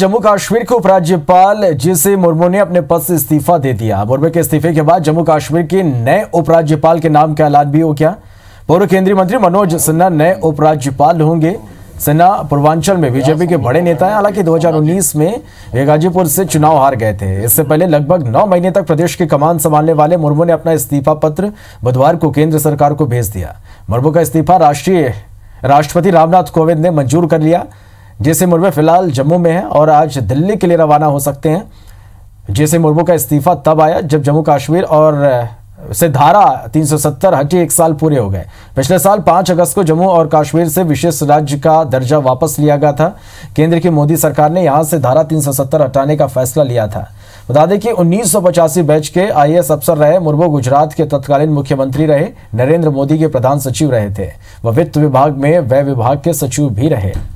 जम्मू कश्मीर के उपराज्यपाल जी सी मुर्मू ने अपने पद से इस्तीफा दे दिया मुर्मे के इस्तीफे के बाद जम्मू कश्मीर के नए उपराज्यपाल के नाम का ऐलान भी हो गया पूर्व केंद्रीय मंत्री मनोज सिन्हा नए उपराज्यपाल होंगे सिन्हा पूर्वांचल में बीजेपी के बड़े नेता हैं हालांकि 2019 में वे गाजीपुर से चुनाव हार गए थे इससे पहले लगभग नौ महीने तक प्रदेश की कमान संभालने वाले मुर्मू ने अपना इस्तीफा पत्र बुधवार को केंद्र सरकार को भेज दिया मुर्मू का इस्तीफा राष्ट्रीय राष्ट्रपति रामनाथ कोविंद ने मंजूर कर लिया जैसे मुर्मू फिलहाल जम्मू में है और आज दिल्ली के लिए रवाना हो सकते हैं जैसे मुर्मू का इस्तीफा तब आया जब जम्मू कश्मीर और से धारा 370 हटी एक साल पूरे हो गए पिछले साल 5 अगस्त को जम्मू और कश्मीर से विशेष राज्य का दर्जा वापस लिया गया था केंद्र की मोदी सरकार ने यहां से धारा 370 हटाने का फैसला लिया था बता दें कि उन्नीस बैच के आईएएस अफसर रहे मुर्मू गुजरात के तत्कालीन मुख्यमंत्री रहे नरेंद्र मोदी के प्रधान सचिव रहे थे वह वित्त विभाग में व्यय विभाग के सचिव भी रहे